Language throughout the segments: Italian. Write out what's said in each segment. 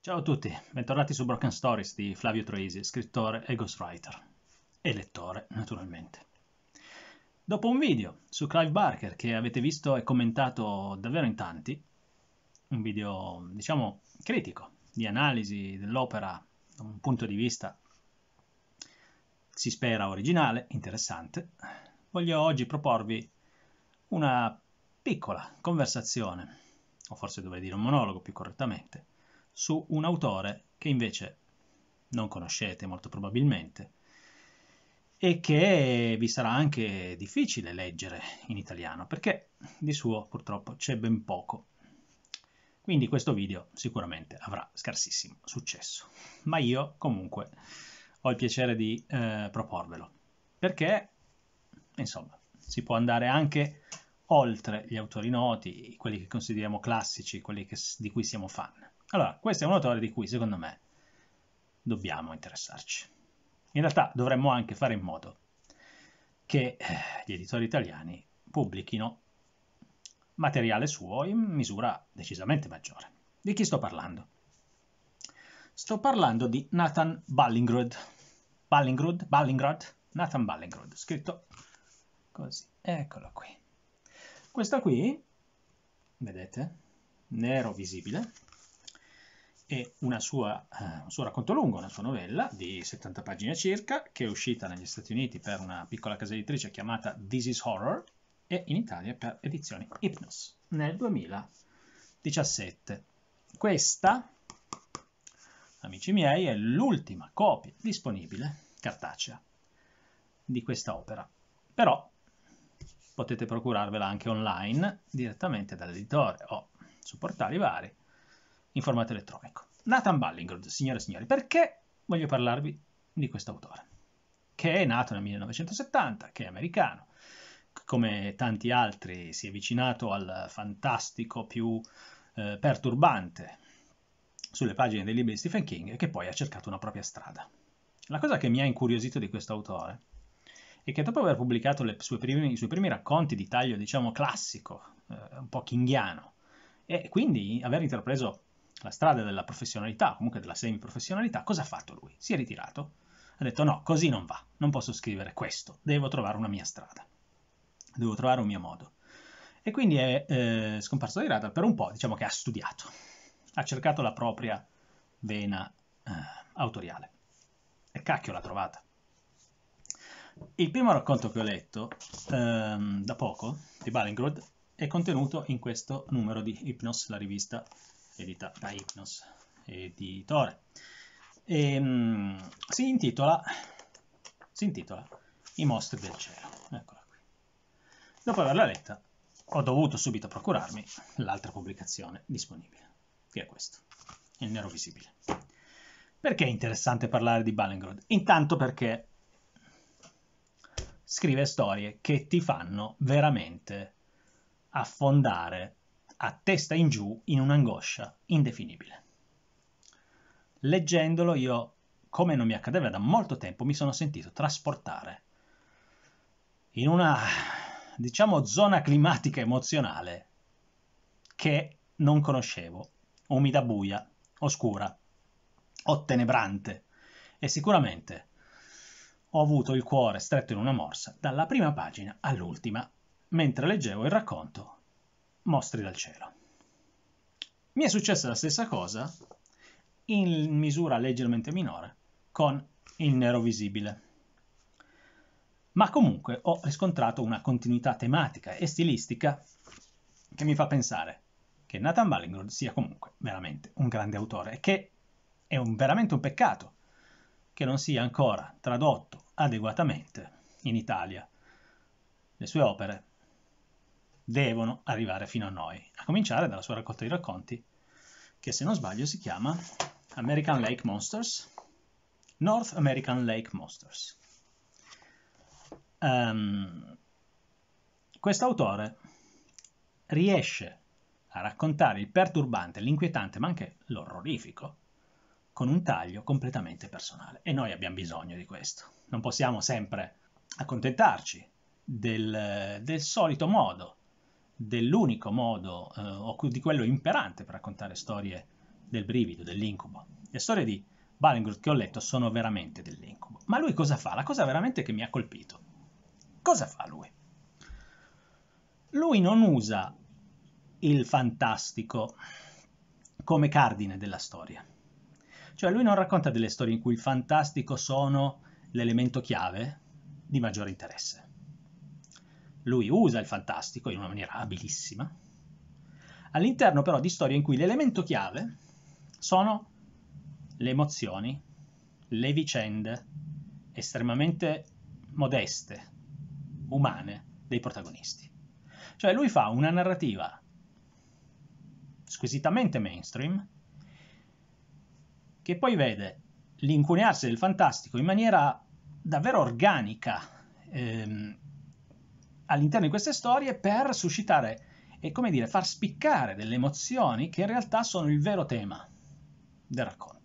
Ciao a tutti, bentornati su Broken Stories di Flavio Troisi, scrittore e ghostwriter. E lettore, naturalmente. Dopo un video su Clive Barker che avete visto e commentato davvero in tanti, un video, diciamo, critico, di analisi dell'opera da un punto di vista, si spera, originale, interessante, voglio oggi proporvi una piccola conversazione, o forse dovrei dire un monologo più correttamente, su un autore che invece non conoscete molto probabilmente e che vi sarà anche difficile leggere in italiano perché di suo purtroppo c'è ben poco. Quindi questo video sicuramente avrà scarsissimo successo, ma io comunque ho il piacere di eh, proporvelo perché insomma si può andare anche oltre gli autori noti, quelli che consideriamo classici, quelli che, di cui siamo fan. Allora, questo è un autore di cui secondo me dobbiamo interessarci. In realtà dovremmo anche fare in modo che eh, gli editori italiani pubblichino materiale suo in misura decisamente maggiore. Di chi sto parlando? Sto parlando di Nathan Ballingrud. Ballingrud? Ballingrud? Nathan Ballingrud, scritto così. Eccolo qui. Questa qui, vedete, nero visibile, e sua, eh, un suo racconto lungo, una sua novella di 70 pagine circa, che è uscita negli Stati Uniti per una piccola casa editrice chiamata This is Horror e in Italia per edizioni Hypnos nel 2017. Questa, amici miei, è l'ultima copia disponibile cartacea di questa opera. Però potete procurarvela anche online direttamente dall'editore o su portali vari in formato elettronico. Nathan Ballingrod, signore e signori, perché voglio parlarvi di questo autore? Che è nato nel 1970, che è americano, come tanti altri si è avvicinato al fantastico più eh, perturbante sulle pagine dei libri di Stephen King e che poi ha cercato una propria strada. La cosa che mi ha incuriosito di questo autore è che dopo aver pubblicato primi, i suoi primi racconti di taglio, diciamo, classico, eh, un po' kinghiano, e quindi aver intrapreso la strada della professionalità, comunque della semiprofessionalità, cosa ha fatto lui? Si è ritirato. Ha detto no, così non va, non posso scrivere questo, devo trovare una mia strada, devo trovare un mio modo. E quindi è eh, scomparso dai radar per un po', diciamo che ha studiato, ha cercato la propria vena eh, autoriale. E cacchio l'ha trovata. Il primo racconto che ho letto ehm, da poco di Ballingrod è contenuto in questo numero di Hypnos, la rivista edita da Hypnos Editore. E, mh, ehm, si, intitola, si intitola I mostri del cielo. Eccola qui. Dopo averla letta, ho dovuto subito procurarmi l'altra pubblicazione disponibile, che è questa, il nero visibile. Perché è interessante parlare di Ballengrod? Intanto perché scrive storie che ti fanno veramente affondare a testa in giù in un'angoscia indefinibile. Leggendolo io, come non mi accadeva da molto tempo, mi sono sentito trasportare in una, diciamo, zona climatica emozionale che non conoscevo, umida buia, oscura, ottenebrante e sicuramente ho avuto il cuore stretto in una morsa dalla prima pagina all'ultima mentre leggevo il racconto mostri dal cielo. Mi è successa la stessa cosa, in misura leggermente minore, con il nero visibile. Ma comunque ho riscontrato una continuità tematica e stilistica che mi fa pensare che Nathan Ballingrod sia comunque veramente un grande autore e che è un, veramente un peccato che non sia ancora tradotto adeguatamente in Italia. Le sue opere devono arrivare fino a noi, a cominciare dalla sua raccolta di racconti, che se non sbaglio si chiama American Lake Monsters, North American Lake Monsters. Um, Quest'autore riesce a raccontare il perturbante, l'inquietante, ma anche l'orrorifico, con un taglio completamente personale. E noi abbiamo bisogno di questo. Non possiamo sempre accontentarci del, del solito modo dell'unico modo, eh, o di quello imperante per raccontare storie del brivido, dell'incubo. Le storie di Ballingrud che ho letto sono veramente dell'incubo. Ma lui cosa fa? La cosa veramente che mi ha colpito. Cosa fa lui? Lui non usa il fantastico come cardine della storia. Cioè lui non racconta delle storie in cui il fantastico sono l'elemento chiave di maggiore interesse. Lui usa il fantastico in una maniera abilissima, all'interno però di storie in cui l'elemento chiave sono le emozioni, le vicende estremamente modeste, umane, dei protagonisti. Cioè lui fa una narrativa squisitamente mainstream che poi vede l'incunearsi del fantastico in maniera davvero organica, ehm, all'interno di queste storie per suscitare e, come dire, far spiccare delle emozioni che in realtà sono il vero tema del racconto.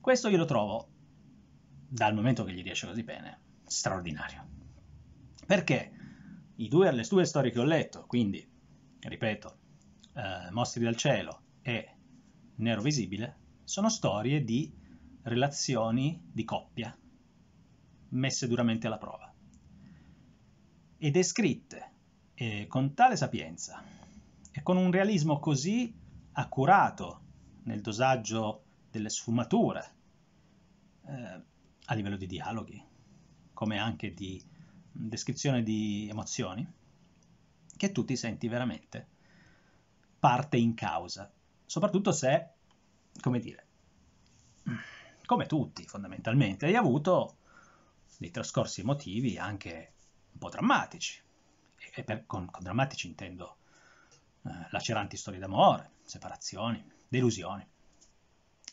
Questo io lo trovo, dal momento che gli riesce così bene, straordinario. Perché due, le due storie che ho letto, quindi, ripeto, eh, Mostri dal cielo e Nero visibile, sono storie di relazioni di coppia messe duramente alla prova ed è eh, con tale sapienza e con un realismo così accurato nel dosaggio delle sfumature eh, a livello di dialoghi, come anche di descrizione di emozioni, che tu ti senti veramente parte in causa, soprattutto se, come dire, come tutti fondamentalmente, hai avuto dei trascorsi emotivi anche un po' drammatici, e per, con, con drammatici intendo eh, laceranti storie d'amore, separazioni, delusioni.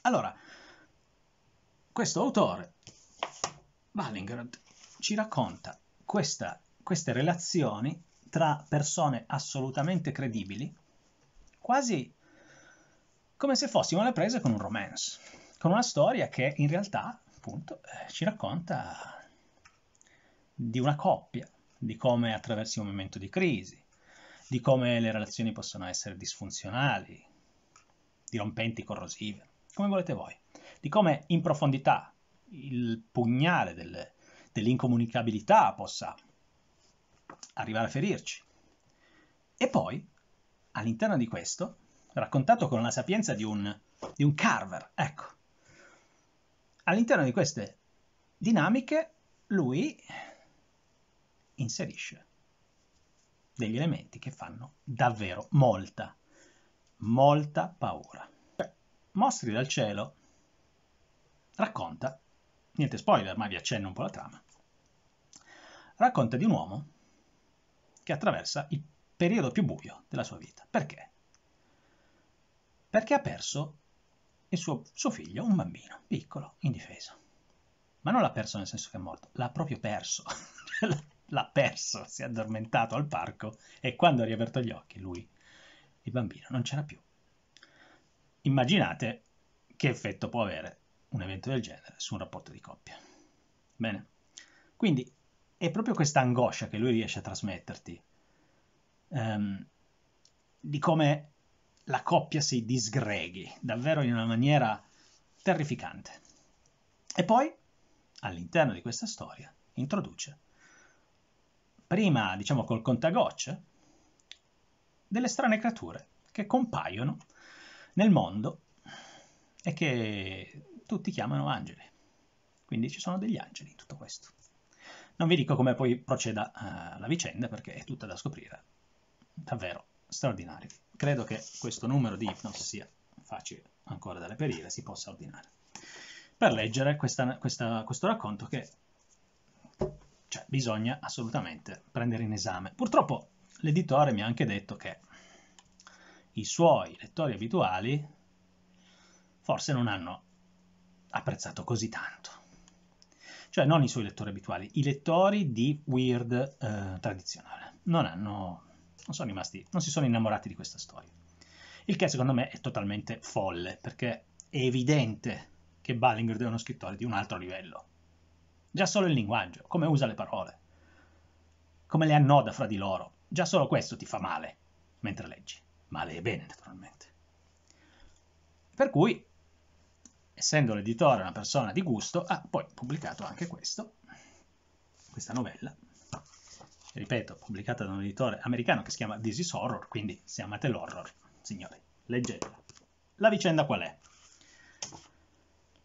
Allora, questo autore, Ballingrad, ci racconta questa, queste relazioni tra persone assolutamente credibili, quasi come se fossimo alle prese con un romance, con una storia che in realtà, appunto, eh, ci racconta di una coppia, di come attraversi un momento di crisi, di come le relazioni possono essere disfunzionali, dirompenti, corrosive, come volete voi, di come in profondità il pugnale del, dell'incomunicabilità possa arrivare a ferirci. E poi, all'interno di questo, raccontato con la sapienza di un, di un carver, ecco, all'interno di queste dinamiche lui inserisce degli elementi che fanno davvero molta, molta paura. Mostri dal cielo racconta, niente spoiler, ma vi accenno un po' la trama, racconta di un uomo che attraversa il periodo più buio della sua vita. Perché? Perché ha perso il suo, suo figlio, un bambino, piccolo, indifeso. Ma non l'ha perso nel senso che è morto, l'ha proprio perso. l'ha perso, si è addormentato al parco e quando ha riaperto gli occhi lui, il bambino, non c'era più. Immaginate che effetto può avere un evento del genere su un rapporto di coppia. Bene, quindi è proprio questa angoscia che lui riesce a trasmetterti, ehm, di come la coppia si disgreghi, davvero in una maniera terrificante. E poi, all'interno di questa storia, introduce prima diciamo col contagocce, delle strane creature che compaiono nel mondo e che tutti chiamano angeli. Quindi ci sono degli angeli in tutto questo. Non vi dico come poi proceda uh, la vicenda perché è tutta da scoprire. Davvero straordinario. Credo che questo numero di Hypnos sia facile ancora da reperire, si possa ordinare. Per leggere questa, questa, questo racconto che cioè, bisogna assolutamente prendere in esame. Purtroppo l'editore mi ha anche detto che i suoi lettori abituali forse non hanno apprezzato così tanto. Cioè, non i suoi lettori abituali, i lettori di Weird eh, tradizionale. Non hanno... Non sono rimasti... non si sono innamorati di questa storia. Il che secondo me è totalmente folle, perché è evidente che Ballinger è uno scrittore di un altro livello Già solo il linguaggio, come usa le parole, come le annoda fra di loro. Già solo questo ti fa male mentre leggi. Male e bene, naturalmente. Per cui, essendo l'editore una persona di gusto, ha poi pubblicato anche questo, questa novella, ripeto, pubblicata da un editore americano che si chiama This is Horror, quindi se amate l'horror, signori, leggetela. La vicenda qual è?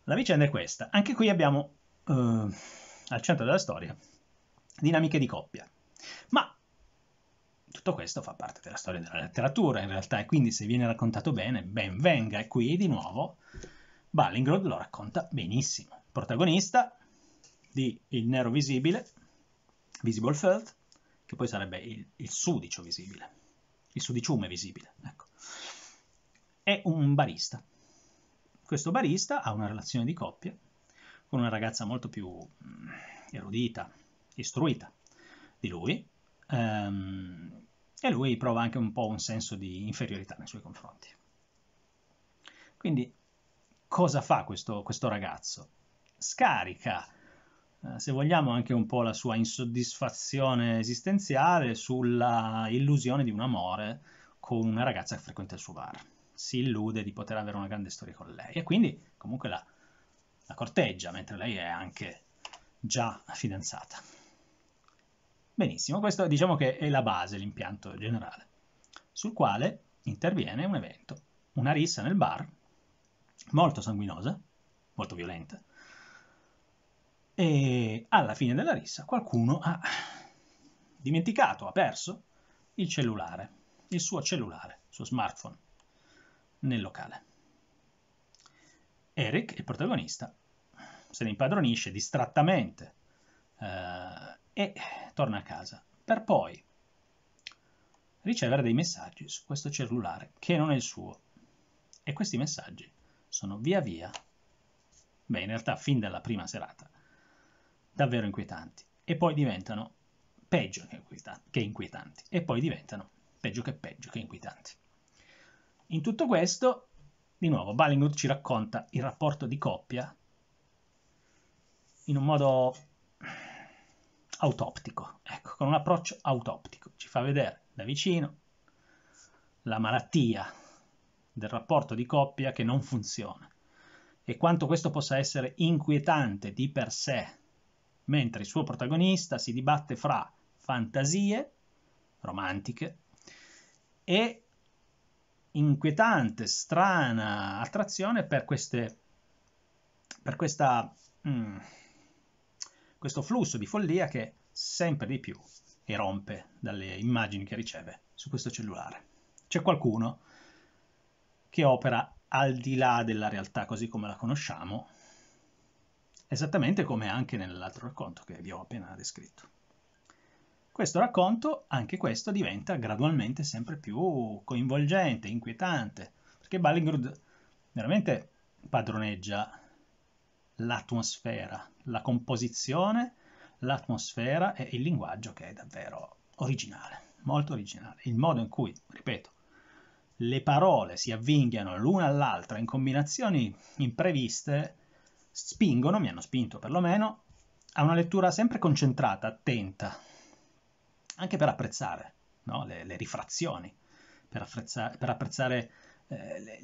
La vicenda è questa. Anche qui abbiamo eh, al centro della storia, dinamiche di coppia. Ma tutto questo fa parte della storia della letteratura in realtà e quindi se viene raccontato bene, ben venga. E qui di nuovo Ballingrod lo racconta benissimo. Protagonista di Il Nero Visibile, Visible Felt, che poi sarebbe il, il sudicio visibile, il sudiciume visibile, ecco. È un barista. Questo barista ha una relazione di coppia con una ragazza molto più mm, erudita, istruita di lui, ehm, e lui prova anche un po' un senso di inferiorità nei suoi confronti. Quindi cosa fa questo, questo ragazzo? Scarica, eh, se vogliamo, anche un po' la sua insoddisfazione esistenziale sulla illusione di un amore con una ragazza che frequenta il suo bar. Si illude di poter avere una grande storia con lei e quindi comunque la, la corteggia, mentre lei è anche già fidanzata. Benissimo, questo diciamo che è la base, l'impianto generale, sul quale interviene un evento, una rissa nel bar, molto sanguinosa, molto violenta, e alla fine della rissa qualcuno ha dimenticato, ha perso il cellulare, il suo cellulare, il suo smartphone, nel locale. Eric, il protagonista, se ne impadronisce distrattamente eh, e torna a casa per poi ricevere dei messaggi su questo cellulare che non è il suo e questi messaggi sono via via, beh in realtà fin dalla prima serata, davvero inquietanti e poi diventano peggio che inquietanti, che inquietanti e poi diventano peggio che peggio che inquietanti. In tutto questo, di nuovo, Ballingood ci racconta il rapporto di coppia in un modo autoptico, ecco, con un approccio autoptico, ci fa vedere da vicino la malattia del rapporto di coppia che non funziona e quanto questo possa essere inquietante di per sé, mentre il suo protagonista si dibatte fra fantasie romantiche e inquietante, strana attrazione per, queste, per questa... Mm, questo flusso di follia che sempre di più erompe dalle immagini che riceve su questo cellulare. C'è qualcuno che opera al di là della realtà così come la conosciamo, esattamente come anche nell'altro racconto che vi ho appena descritto. Questo racconto, anche questo, diventa gradualmente sempre più coinvolgente, inquietante, perché Ballingrud veramente padroneggia l'atmosfera la composizione, l'atmosfera e il linguaggio che è davvero originale, molto originale. Il modo in cui, ripeto, le parole si avvinghiano l'una all'altra in combinazioni impreviste spingono, mi hanno spinto perlomeno, a una lettura sempre concentrata, attenta, anche per apprezzare no? le, le, rifrazioni, per, apprezzare, per apprezzare eh,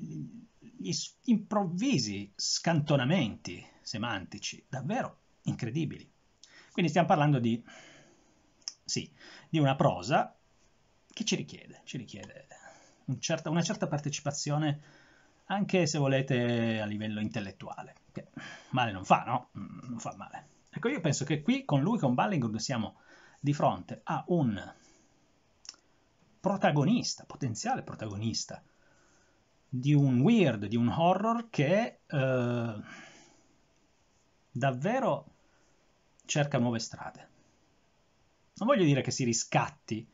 gli improvvisi scantonamenti semantici davvero incredibili. Quindi stiamo parlando di, sì, di una prosa che ci richiede, ci richiede un certa, una certa partecipazione anche se volete a livello intellettuale, che male non fa, no? Mm, non fa male. Ecco, io penso che qui con lui, con Ballingrud, siamo di fronte a un protagonista, potenziale protagonista, di un weird, di un horror che eh, davvero cerca nuove strade. Non voglio dire che si riscatti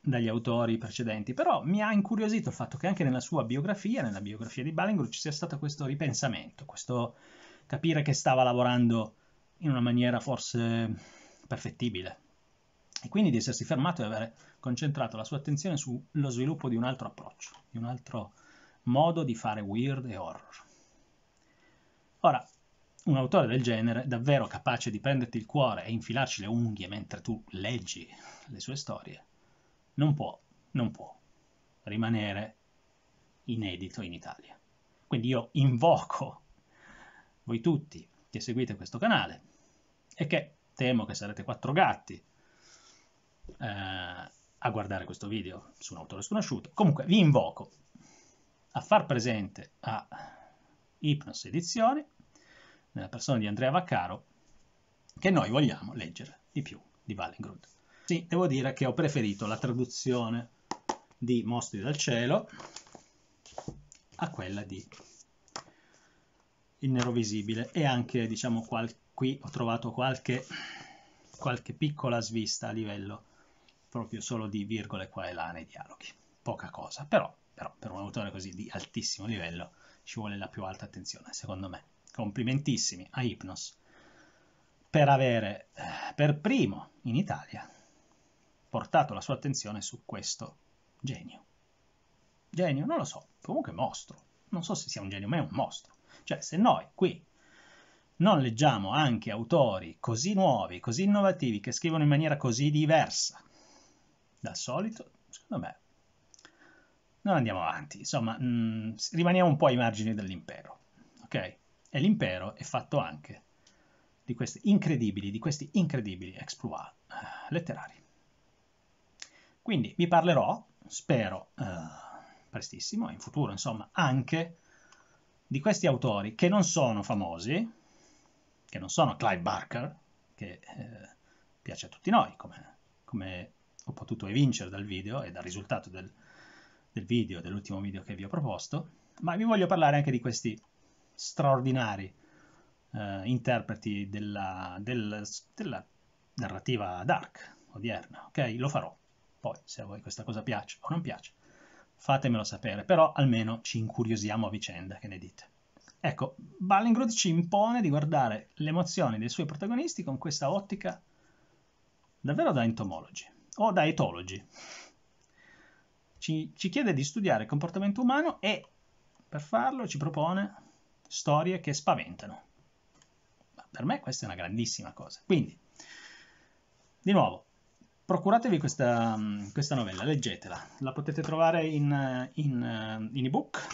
dagli autori precedenti, però mi ha incuriosito il fatto che anche nella sua biografia, nella biografia di Ballingrud, ci sia stato questo ripensamento, questo capire che stava lavorando in una maniera forse perfettibile e quindi di essersi fermato e aver concentrato la sua attenzione sullo sviluppo di un altro approccio, di un altro modo di fare weird e horror. Ora, un autore del genere, davvero capace di prenderti il cuore e infilarci le unghie mentre tu leggi le sue storie, non può, non può rimanere inedito in Italia. Quindi io invoco voi tutti che seguite questo canale e che temo che sarete quattro gatti eh, a guardare questo video su un autore sconosciuto. Comunque vi invoco a far presente a Ipnos Edizioni, nella persona di Andrea Vaccaro, che noi vogliamo leggere di più di Wallengrud. Sì, devo dire che ho preferito la traduzione di Mostri dal cielo a quella di Il Nero Visibile e anche, diciamo, qual- qui ho trovato qualche, qualche piccola svista a livello proprio solo di virgole qua e là nei dialoghi. Poca cosa, però però per un autore così di altissimo livello ci vuole la più alta attenzione, secondo me. Complimentissimi a Hypnos per avere eh, per primo in Italia portato la sua attenzione su questo genio. Genio, non lo so, comunque mostro. Non so se sia un genio, ma è un mostro. Cioè, se noi qui non leggiamo anche autori così nuovi, così innovativi, che scrivono in maniera così diversa dal solito, secondo me non andiamo avanti, insomma, mh, mm, rimaniamo un po' ai margini dell'impero, ok? E l'impero è fatto anche di questi incredibili, di questi incredibili exploit eh, letterari. Quindi vi parlerò, spero eh, prestissimo, in futuro insomma, anche di questi autori che non sono famosi, che non sono Clive Barker, che eh, piace a tutti noi, come, come ho potuto evincere dal video e dal risultato del, del video, dell'ultimo video che vi ho proposto, ma vi voglio parlare anche di questi straordinari eh, interpreti della, del, della narrativa dark odierna, ok? Lo farò. Poi, se a voi questa cosa piace o non piace, fatemelo sapere, però almeno ci incuriosiamo a vicenda, che ne dite? Ecco, Ballingrud ci impone di guardare le emozioni dei suoi protagonisti con questa ottica davvero da entomologi, o da etologi, ci, ci chiede di studiare il comportamento umano e per farlo ci propone storie che spaventano. Ma per me questa è una grandissima cosa. Quindi, di nuovo, procuratevi questa, questa novella, leggetela. La potete trovare in, in, in ebook,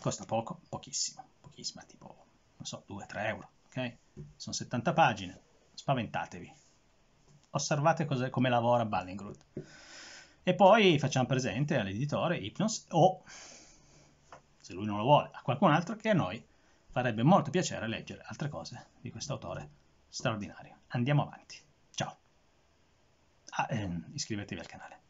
costa poco, pochissimo, pochissima, tipo, non so, 2-3 euro, ok? Sono 70 pagine, spaventatevi. Osservate come lavora Ballingrud e poi facciamo presente all'editore Hypnos o, se lui non lo vuole, a qualcun altro che a noi farebbe molto piacere leggere altre cose di questo autore straordinario. Andiamo avanti. Ciao. Ah, ehm, iscrivetevi al canale.